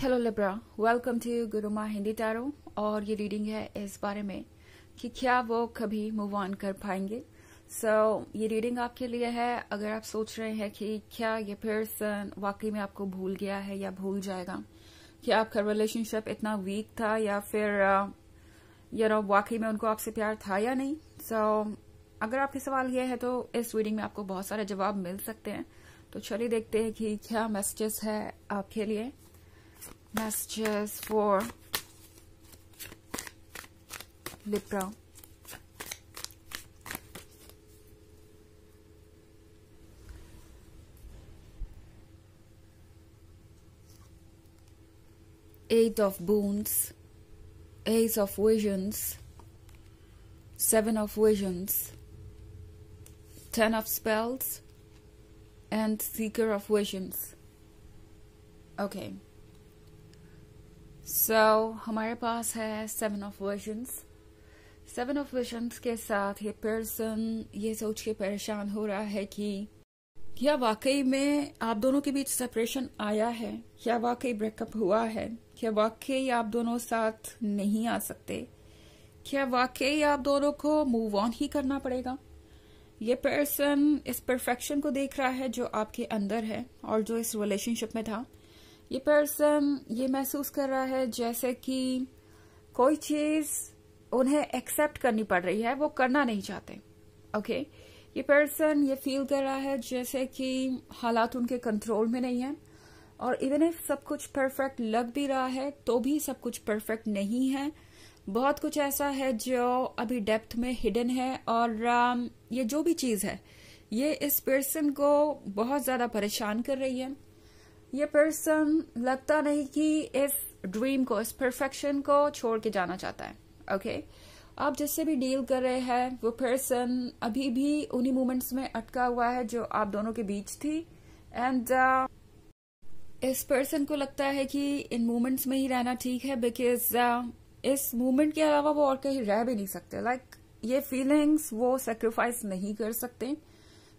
Hello Libra welcome to Guruma Hindi tarot और ये reading है इस बारे में कि क्या वो कभी मूव ऑन कर पाएंगे सो so, ये रीडिंग आपके लिए है अगर आप सोच रहे हैं कि क्या ये पर्सन वाकई में आपको भूल गया है या भूल जाएगा कि आपका रिलेशनशिप इतना वीक था या फिर यू uh, नो वाकई में उनको आपसे प्यार था या नहीं सो so, अगर आपके सवाल ये है तो इस रीडिंग में आपको बहुत सारे जवाब मिल सकते हैं तो चलिए देखते हैं कि क्या मैसेजेस है आपके लिए messages for Libra. Eight of Boons, Ace of Visions, Seven of Visions, Ten of Spells, and Seeker of Visions. Okay. So so, हमारे पास है seven of visions seven of visions के साथ ये पर्सन ये सोच के परेशान हो रहा है कि क्या वाकई में आप दोनों के बीच सेपरेशन आया है क्या वाकई ब्रेकअप हुआ है क्या वाकई आप दोनों साथ नहीं आ सकते क्या वाकई आप दोनों को मूव ऑन ही करना पड़ेगा ये पर्सन इस परफेक्शन को देख रहा है जो आपके अंदर है और जो इस रिलेशनशिप में था ये पर्सन ये महसूस कर रहा है जैसे कि कोई चीज उन्हें एक्सेप्ट करनी पड़ रही है वो करना नहीं चाहते ओके okay? ये पर्सन ये फील कर रहा है जैसे कि हालात उनके कंट्रोल में नहीं है और इवन इफ सब कुछ परफेक्ट लग भी रहा है तो भी सब कुछ परफेक्ट नहीं है बहुत कुछ ऐसा है जो अभी डेप्थ में हिडन है और um, ये जो भी चीज है ये इस पर्सन को बहुत ज्यादा परेशान कर रही है ये पर्सन लगता नहीं कि इस ड्रीम को इस परफेक्शन को छोड़ के जाना चाहता है ओके okay? आप जिससे भी डील कर रहे हैं वो पर्सन अभी भी उन्हीं मोमेंट्स में अटका हुआ है जो आप दोनों के बीच थी एंड uh, इस पर्सन को लगता है कि इन मोमेंट्स में ही रहना ठीक है बिकॉज uh, इस मोमेंट के अलावा वो और कहीं रह भी नहीं सकते लाइक like, ये फीलिंग्स वो सेक्रीफाइस नहीं कर सकते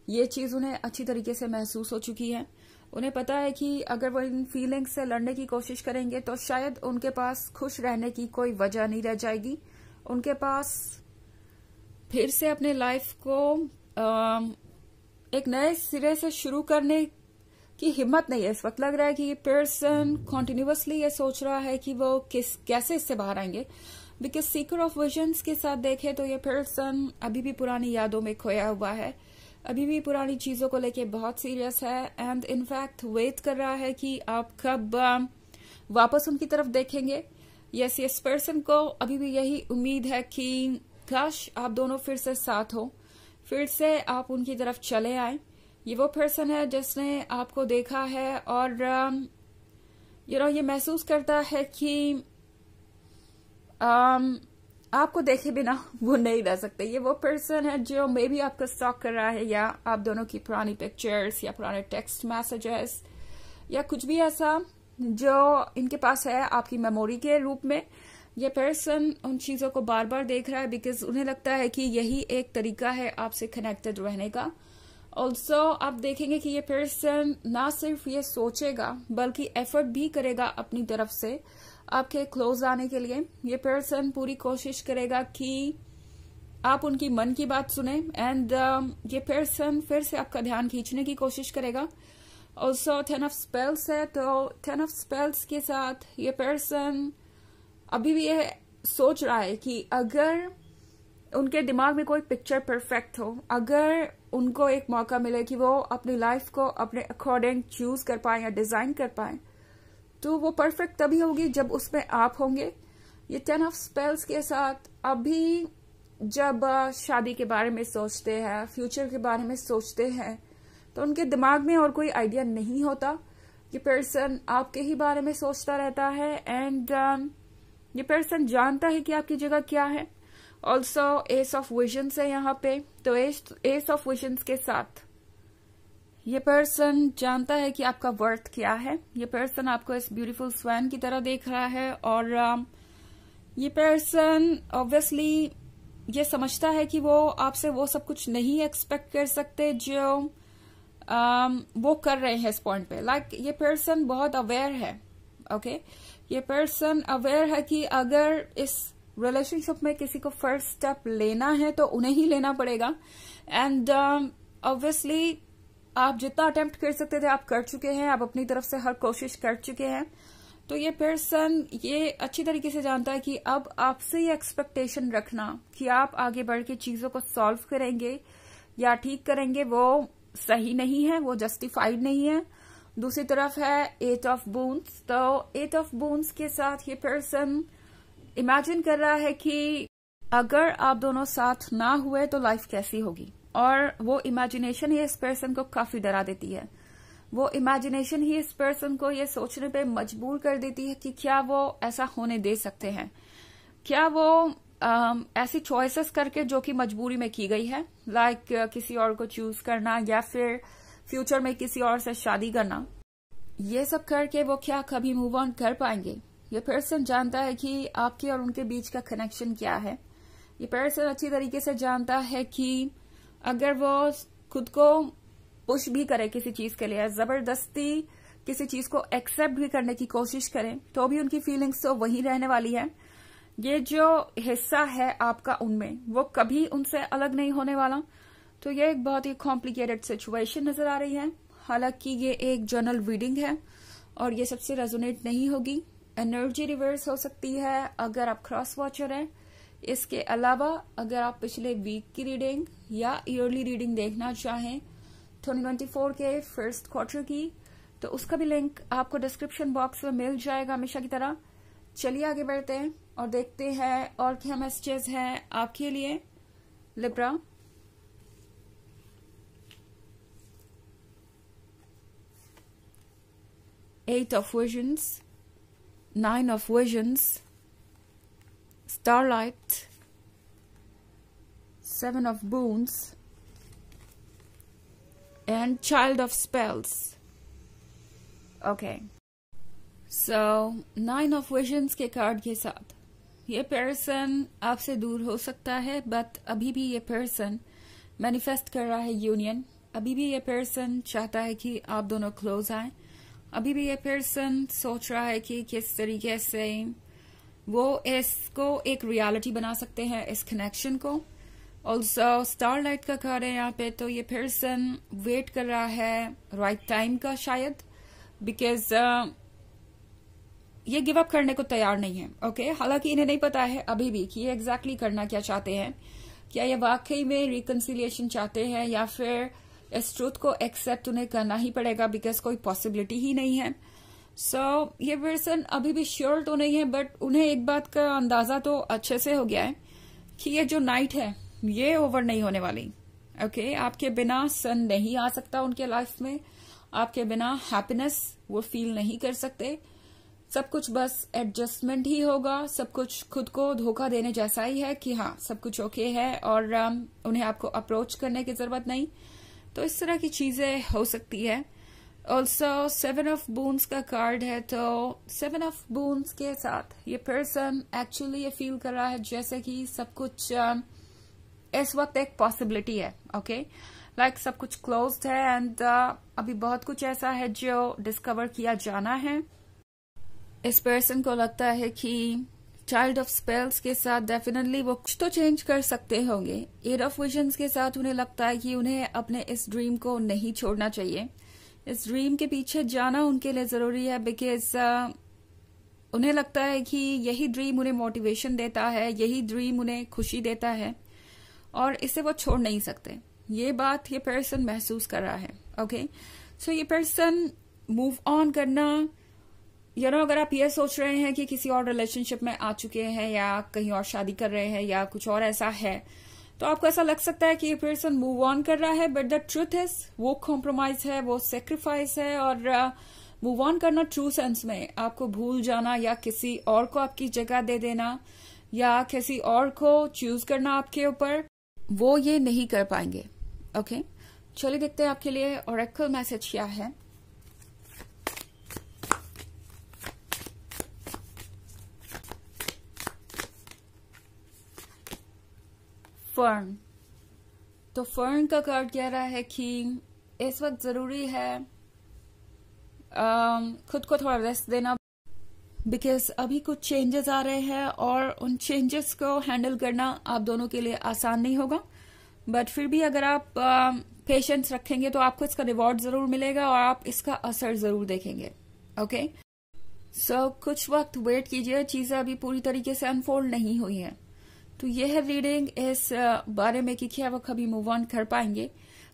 ये चीज उन्हें अच्छी तरीके से महसूस हो चुकी है उन्हें पता है कि अगर वो इन फीलिंग्स से लड़ने की कोशिश करेंगे तो शायद उनके पास खुश रहने की कोई वजह नहीं रह जाएगी उनके पास फिर से अपने लाइफ को एक नए सिरे से शुरू करने की हिम्मत नहीं है इस वक्त लग रहा है कि ये पर्सन कॉन्टिन्यूसली ये सोच रहा है कि वो किस कैसे इससे बाहर आएंगे बिकॉज सीकर ऑफ विजन्स के साथ देखें तो ये पर्सन अभी भी पुरानी यादों में खोया हुआ है अभी भी पुरानी चीज़ों को लेके बहुत सीरियस है एंड इनफैक्ट वेट कर रहा है कि आप कब um, वापस उनकी तरफ देखेंगे यस यस पर्सन को अभी भी यही उम्मीद है कि काश आप दोनों फिर से साथ हो फिर से आप उनकी तरफ चले आए ये वो पर्सन है जिसने आपको देखा है और यू um, नो ये महसूस करता है कि um, आपको देखे बिना वो नहीं रह सकते ये वो पर्सन है जो मे भी आपका स्टॉक कर रहा है या आप दोनों की पुरानी पिक्चर्स या पुराने टेक्स्ट मैसेजेस या कुछ भी ऐसा जो इनके पास है आपकी मेमोरी के रूप में ये पर्सन उन चीज़ों को बार बार देख रहा है बिकॉज उन्हें लगता है कि यही एक तरीका है आपसे कनेक्टेड रहने का ऑल्सो आप देखेंगे कि ये पर्सन ना सिर्फ ये सोचेगा बल्कि एफर्ट भी करेगा अपनी तरफ से आपके क्लोज आने के लिए ये पर्सन पूरी कोशिश करेगा कि आप उनकी मन की बात सुने एंड um, ये पर्सन फिर से आपका ध्यान खींचने की कोशिश करेगा ऑल्सो टेन ऑफ स्पेल्स है तो टेन ऑफ स्पेल्स के साथ ये पर्सन अभी भी ये सोच रहा है कि अगर उनके दिमाग में कोई पिक्चर परफेक्ट हो अगर उनको एक मौका मिले कि वो अपनी लाइफ को अपने अकॉर्डिंग चूज कर पाए या डिजाइन कर पाए तो वो परफेक्ट तभी होगी जब उसमें आप होंगे ये टेन ऑफ स्पेल्स के साथ अभी जब शादी के बारे में सोचते हैं फ्यूचर के बारे में सोचते हैं तो उनके दिमाग में और कोई आइडिया नहीं होता ये पर्सन आपके ही बारे में सोचता रहता है एंड um, ये पर्सन जानता है कि आपकी जगह क्या है ऑल्सो एस ऑफ विजन्स है यहाँ पे तो एस ऑफ विजन्स के साथ ये पर्सन जानता है कि आपका वर्थ क्या है ये पर्सन आपको इस ब्यूटीफुल स्वैन की तरह देख रहा है और um, ये पर्सन ऑब्वियसली ये समझता है कि वो आपसे वो सब कुछ नहीं एक्सपेक्ट कर सकते जो um, वो कर रहे हैं इस पॉइंट पे लाइक like, ये पर्सन बहुत अवेयर है ओके okay? ये पर्सन अवेयर है कि अगर इस रिलेशनशिप में किसी को फर्स्ट स्टेप लेना है तो उन्हें ही लेना पड़ेगा एंड ऑब्वियसली um, आप जितना अटेम्प्ट कर सकते थे आप कर चुके हैं आप अपनी तरफ से हर कोशिश कर चुके हैं तो ये पर्सन ये अच्छी तरीके से जानता है कि अब आपसे ये एक्सपेक्टेशन रखना कि आप आगे बढ़ के चीजों को सॉल्व करेंगे या ठीक करेंगे वो सही नहीं है वो जस्टिफाइड नहीं है दूसरी तरफ है एट ऑफ बूंस तो एट ऑफ बूंस के साथ ये पर्सन इमेजिन कर रहा है कि अगर आप दोनों साथ ना हुए तो लाइफ कैसी होगी और वो इमेजिनेशन ही इस पर्सन को काफी डरा देती है वो इमेजिनेशन ही इस पर्सन को ये सोचने पे मजबूर कर देती है कि क्या वो ऐसा होने दे सकते हैं क्या वो आ, ऐसी चॉइसेस करके जो कि मजबूरी में की गई है लाइक like, किसी और को चूज करना या फिर फ्यूचर में किसी और से शादी करना ये सब करके वो क्या कभी मूव ऑन कर पाएंगे ये पर्सन जानता है कि आपके और उनके बीच का कनेक्शन क्या है ये पर्सन अच्छी तरीके से जानता है कि अगर वो खुद को पुश भी करे किसी चीज के लिए जबरदस्ती किसी चीज को एक्सेप्ट भी करने की कोशिश करें तो भी उनकी फीलिंग्स तो वही रहने वाली है ये जो हिस्सा है आपका उनमें वो कभी उनसे अलग नहीं होने वाला तो ये एक बहुत ही कॉम्प्लिकेटेड सिचुएशन नजर आ रही है हालांकि ये एक जनरल रीडिंग है और ये सबसे रेजोनेट नहीं होगी एनर्जी रिवर्स हो सकती है अगर आप क्रॉस वॉचर हैं इसके अलावा अगर आप पिछले वीक की रीडिंग या ईयरली रीडिंग देखना चाहें 2024 के फर्स्ट क्वार्टर की तो उसका भी लिंक आपको डिस्क्रिप्शन बॉक्स में मिल जाएगा हमेशा की तरह चलिए आगे बढ़ते हैं और देखते हैं और क्या मैसेजेस हैं आपके लिए Libra eight of visions nine of visions Starlight, Seven of Boons, and Child of Spells. Okay. So, Nine of Visions के कार्ड के साथ ये पर्सन आपसे दूर हो सकता है बट अभी भी ये पर्सन मैनिफेस्ट कर रहा है यूनियन अभी भी ये पर्सन चाहता है कि आप दोनों क्लोज आए अभी भी ये पर्सन सोच रहा है कि किस तरीके से वो इसको एक रियलिटी बना सकते हैं इस कनेक्शन को ऑल्सो स्टारलाइट का घर है यहाँ पे तो ये पर्सन वेट कर रहा है राइट right टाइम का शायद बिकॉज uh, ये गिव अप करने को तैयार नहीं है ओके okay? हालांकि इन्हें नहीं पता है अभी भी कि ये एग्जैक्टली exactly करना क्या चाहते हैं क्या ये वाकई में रिकन्सिलियेशन चाहते हैं या फिर इस ट्रूथ को एक्सेप्ट उन्हें करना ही पड़ेगा बिकॉज कोई पॉसिबिलिटी ही नहीं है सो so, ये पर्सन अभी भी श्योर तो नहीं है बट उन्हें एक बात का अंदाजा तो अच्छे से हो गया है कि ये जो नाइट है ये ओवर नहीं होने वाली ओके okay? आपके बिना सन नहीं आ सकता उनके लाइफ में आपके बिना हैप्पीनेस वो फील नहीं कर सकते सब कुछ बस एडजस्टमेंट ही होगा सब कुछ खुद को धोखा देने जैसा ही है कि हाँ सब कुछ ओके okay है और um, उन्हें आपको अप्रोच करने की जरूरत नहीं तो इस तरह की चीजें हो सकती है ऑल्सो सेवन ऑफ बोन्स का कार्ड है तो सेवन ऑफ बोन्स के साथ ये पर्सन एक्चुअली ये फील कर रहा है जैसे कि सब कुछ um, इस वक्त एक पॉसिबिलिटी है ओके okay? लाइक like, सब कुछ क्लोज है एंड uh, अभी बहुत कुछ ऐसा है जो डिस्कवर किया जाना है इस पर्सन को लगता है कि चाइल्ड ऑफ स्पेल्स के साथ डेफिनेटली वो कुछ तो चेंज कर सकते होंगे एयर ऑफ विजन्स के साथ उन्हें लगता है कि उन्हें अपने इस ड्रीम को नहीं छोड़ना चाहिए इस ड्रीम के पीछे जाना उनके लिए ज़रूरी है बिकॉज uh, उन्हें लगता है कि यही ड्रीम उन्हें मोटिवेशन देता है यही ड्रीम उन्हें खुशी देता है और इसे वो छोड़ नहीं सकते ये बात ये पर्सन महसूस कर रहा है ओके okay? सो so, ये पर्सन मूव ऑन करना यू नो अगर आप ये सोच रहे हैं कि किसी और रिलेशनशिप में आ चुके हैं या कहीं और शादी कर रहे हैं या कुछ और ऐसा है तो आपको ऐसा लग सकता है कि ये पर्सन मूव ऑन कर रहा है बट द ट्रूथ इज वो कॉम्प्रोमाइज है वो सेक्रीफाइस है और मूव uh, ऑन करना ट्रू सेंस में आपको भूल जाना या किसी और को आपकी जगह दे देना या किसी और को चूज करना आपके ऊपर वो ये नहीं कर पाएंगे ओके okay? चलिए देखते हैं आपके लिए और मैसेज क्या है फर्न तो फर्न का कार्ड कह रहा है कि इस वक्त ज़रूरी है खुद को थोड़ा रेस्ट देना बिकॉज अभी कुछ चेंजेस आ रहे हैं और उन चेंजेस को हैंडल करना आप दोनों के लिए आसान नहीं होगा बट फिर भी अगर आप पेशेंस रखेंगे तो आपको इसका रिवॉर्ड जरूर मिलेगा और आप इसका असर जरूर देखेंगे ओके okay? सो so, कुछ वक्त वेट कीजिए चीजें अभी पूरी तरीके से अनफोल्ड नहीं हुई हैं तो ये है रीडिंग इस बारे में कि क्या वो कभी मूव ऑन कर पाएंगे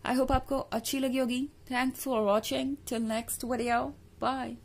आई होप आपको अच्छी लगी होगी thanks for watching till next video bye